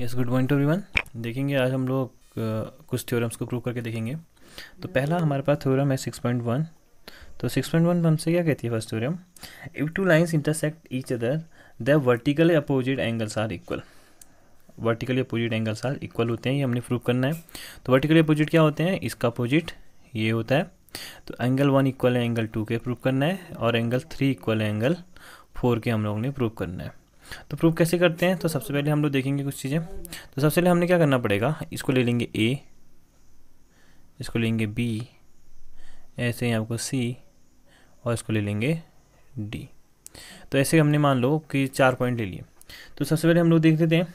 yes good morning to everyone देखेंगे आज हम लोग कुछ थ्योरम्स को प्रूव करके देखेंगे तो पहला हमारे पास थ्योरम है सिक्स पॉइंट वन तो सिक्स पॉइंट वन हमसे क्या कहती है first theorem if two lines intersect each other the vertically opposite angles are equal vertically opposite angles are equal होते हैं ये हमने प्रूव करना है तो वर्टिकली अपोजिट क्या होते हैं इसका अपोजिट ये होता है तो एंगल वन इक्वल है एंगल टू के प्रूव करना है और एंगल थ्री इक्वल है एंगल फोर के हम लोगों ने प्रूव करना है तो प्रूफ कैसे करते हैं तो सबसे पहले हम लोग देखेंगे कुछ चीज़ें तो सबसे पहले हमने क्या करना पड़ेगा इसको ले लेंगे ए इसको लेंगे बी ऐसे ही आपको सी और इसको ले लेंगे डी तो ऐसे हमने मान लो कि चार पॉइंट ले लिए तो सबसे पहले हम लोग देख लेते हैं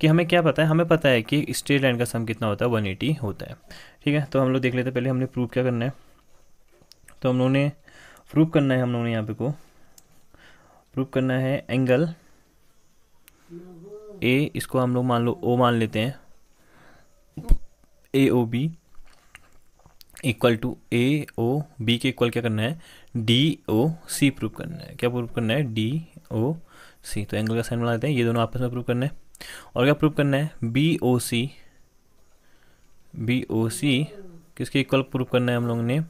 कि हमें क्या पता है हमें पता है कि स्ट्रेट लाइन का सम कितना होता है वन एटी होता है ठीक है तो हम लोग देख लेते हैं पहले हमने प्रूफ क्या करना है तो हम लोगों ने प्रूफ करना है हम लोगों ने यहाँ पे को प्रूफ करना है एंगल ए इसको हम लोग मान लो ओ मान लेते हैं A O B equal to A O B के इक्वल क्या करना है डी ओ सी प्रूव करना है क्या प्रूव करना है डी ओ सी तो एंगल का साइन बना लेते हैं ये दोनों आपस में प्रूव करना है और क्या प्रूव करना है B O C B O सी किसके इक्वल प्रूव करना है हम लोगों ने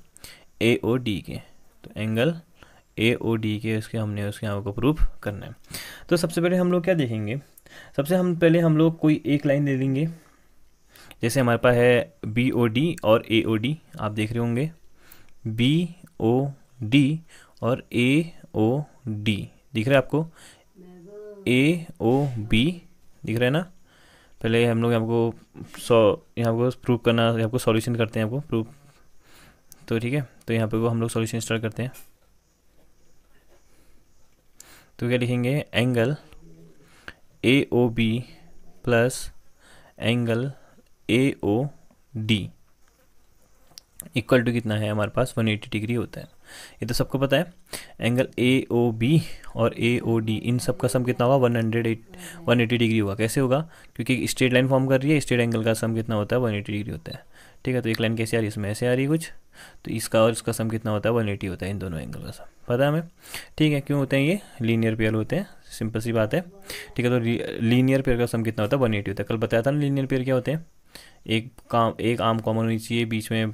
ए ओ डी के तो एंगल ए ओ डी के उसके हमने उसके यहाँ को प्रूफ करना है तो सबसे पहले हम लोग क्या देखेंगे सबसे हम पहले हम लोग कोई एक लाइन दे देंगे जैसे हमारे पास है बी ओ डी और ए ओ डी आप देख रहे होंगे बी ओ डी और ए ओ डी दिख रहा है आपको ए ओ बी दिख रहा है ना पहले हम लोग आपको सॉ यहाँ को प्रूफ करना आपको सॉल्यूशन करते हैं आपको प्रूफ तो ठीक है तो यहाँ पे वो हम लोग सॉल्यूशन स्टार्ट करते हैं तो क्या लिखेंगे angle A O B plus angle A O D equal to कितना है हमारे पास 180 डिग्री होता है ये तो सबको पता है एंगल ए ओ बी और ए ओ डी इन सब का सम कितना होगा one hundred eight one eighty degree होगा कैसे होगा क्योंकि स्ट्रेट लाइन फॉर्म कर रही है स्ट्रेट एंगल का सम कितना होता है वन एटी डिग्री होता है ठीक है तो एक लाइन कैसे आ रही है इसमें ऐसे आ रही है कुछ तो इसका और इसका सम कितना होता है वन एटी होता है इन दोनों एंगल का सम पता है हमें ठीक है क्यों होते हैं ये लीनियर पेयर होते हैं सिंपल सी बात है ठीक है तो लीनियर पेयर का सम कितना होता है वन एटी होता है कल बताया था ना लीनियर पेयर क्या होते हैं एक काम एक आम कॉमन होनी चाहिए बीच में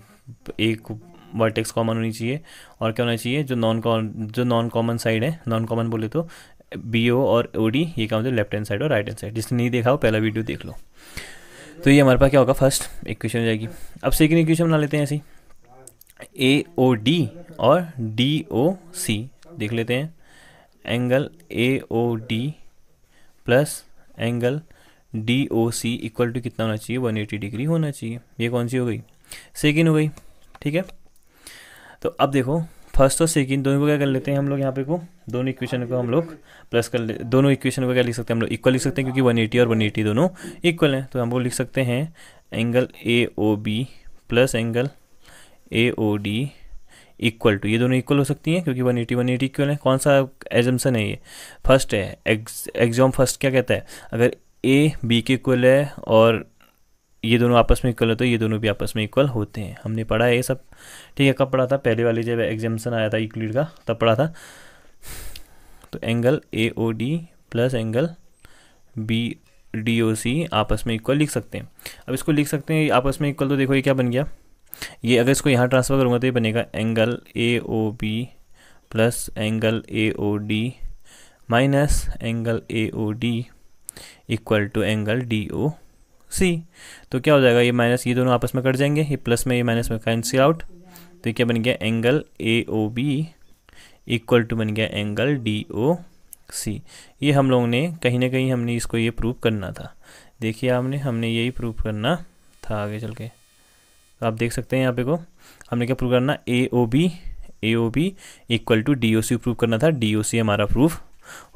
एक वर्टेक्स कॉमन होनी चाहिए और क्या होना चाहिए जो नॉन कॉमन जो नॉन कॉमन साइड है नॉन कॉमन बोले तो बी ओ और ओ डी ये क्या होते हैं लेफ्ट हैंड साइड और राइट हैंड साइड जिसने नहीं देखा हो पहला वीडियो देख लो तो ये हमारे पास क्या होगा फर्स्ट इक्वेशन हो जाएगी अब सेकेंड इक्वेशन बना लेते हैं ऐसी ए ओ डी और डी ओ सी देख लेते हैं angle A O D plus angle D O C equal to कितना होना चाहिए 180 डिग्री होना चाहिए ये कौन सी हो गई सेकेंड हो गई ठीक है तो अब देखो फर्स्ट और सेकेंड दोनों को क्या कर लेते हैं हम लोग यहाँ पे को दोनों इक्वेशन को हम लोग प्लस कर ले दोनों इक्वेशन को क्या लिख सकते हैं हम लोग इक्वल लिख सकते हैं क्योंकि 180 और 180 दोनों इक्वल हैं तो हम लोग लिख सकते हैं angle A O B plus angle A O D equal to ये दोनों इक्वल हो सकती हैं क्योंकि 180 180 इक्वल है कौन सा एजम्सन है ये फर्स्ट है एग्जाम फर्स्ट क्या कहता है अगर ए बी के इक्वल है और ये दोनों आपस में इक्वल होते हैं ये दोनों भी आपस में इक्वल होते हैं हमने पढ़ा है ये सब ठीक है कब पढ़ा था पहले वाले जब एग्जामेशन आया था इक्वलीड का तब पढ़ा था तो angle A O D plus angle B D O C आपस में इक्वल लिख सकते हैं अब इसको लिख सकते हैं आपस में इक्वल तो देखो ये क्या बन गया ये अगर इसको यहाँ ट्रांसफ़र करूँगा तो ये बनेगा angle A O B plus angle A O D minus angle A O D equal to angle D O C तो क्या हो जाएगा ये माइनस ये दोनों आपस में कट जाएंगे ये प्लस में ये माइनस में कैंसिल आउट तो ये क्या बन गया angle A O B equal to बन गया एंगल डी ओ सी ये हम लोगों ने कहीं ना कहीं हमने इसको ये प्रूव करना था देखिए आपने हमने यही प्रूव करना था आगे चल के तो आप देख सकते हैं यहाँ पे को हमने क्या प्रूव करना A O B A O B equal to D O C prove करना था डी ओ सी हमारा प्रूफ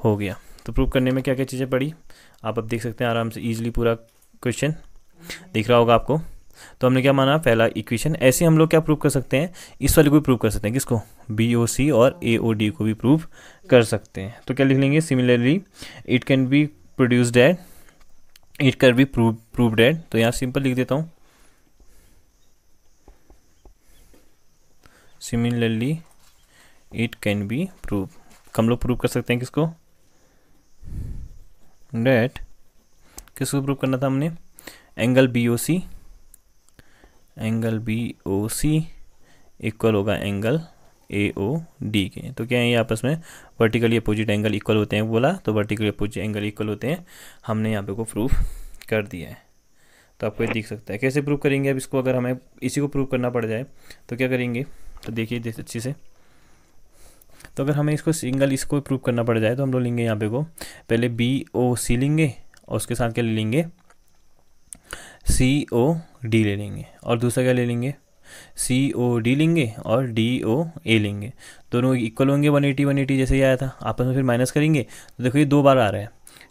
हो गया तो प्रूव करने में क्या क्या चीज़ें पड़ी आप अब देख सकते हैं आराम से ईजिली पूरा क्वेश्चन दिख रहा होगा आपको तो हमने क्या माना पहला इक्वेशन ऐसे हम लोग क्या प्रूव कर सकते हैं इस वाले को भी प्रूव कर सकते हैं किसको बी ओ सी और ए ओ डी को भी प्रूव कर सकते हैं तो क्या लिख लेंगे similarly it can be produce that it can be prove prove that तो यहाँ सिंपल लिख देता हूँ similarly it can be prove हम लोग प्रूव कर सकते हैं किसको डेट किसको प्रूव करना था हमने angle B O C angle B O C equal होगा एंगल ए ओ डी के तो क्या है ये आपस में वर्टिकली अपोजिट एंगल इक्वल होते हैं बोला तो वर्टिकली अपोजिट एंगल इक्वल होते हैं हमने यहाँ पे को प्रूफ कर दिया है तो आपको ये दिख सकता है कैसे प्रूफ करेंगे अब इसको अगर हमें इसी को प्रूफ करना पड़ जाए तो क्या करेंगे तो देखिए अच्छे से तो अगर हमें इसको सिंगल इसको प्रूफ करना पड़ जाए तो हम लोग लेंगे यहाँ पे को पहले बी ओ सी लेंगे और उसके साथ क्या ले लेंगे सी ओ डी ले लेंगे और दूसरा क्या ले लेंगे सी ओ डी लेंगे और डी ओ ए लेंगे दोनों इक्वल होंगे 180 180 जैसे ही आया था आपस में फिर माइनस करेंगे तो देखो ये दो बार आ रहा है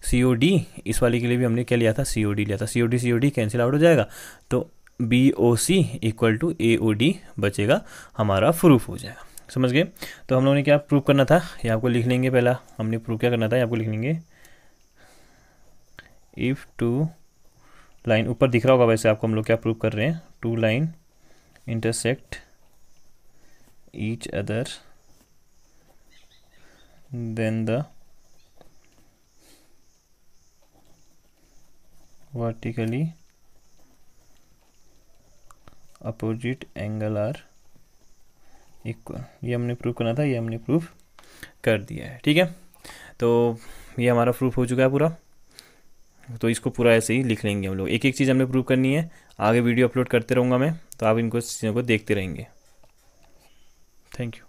सी ओ डी इस वाले के लिए भी हमने क्या लिया था सी ओ डी लिया था C O D C O D cancel out हो जाएगा तो B O C equal to A O D बचेगा हमारा प्रूफ हो जाएगा समझ गए तो हम लोगों ने क्या प्रूफ करना था ये आपको लिख लेंगे पहला हमने प्रूव क्या करना था ये आपको लिख लेंगे इफ़ टू लाइन ऊपर दिख रहा होगा वैसे आपको हम लोग क्या प्रूव कर रहे हैं two line intersect each other then the vertically opposite angle are equal ये हमने प्रूफ करना था ये हमने प्रूफ कर दिया है ठीक है तो ये हमारा प्रूफ हो चुका है पूरा तो इसको पूरा ऐसे ही लिख लेंगे हम लोग एक एक चीज़ हमें प्रूव करनी है आगे वीडियो अपलोड करते रहूँगा मैं तो आप इनको चीज़ों को देखते रहेंगे थैंक यू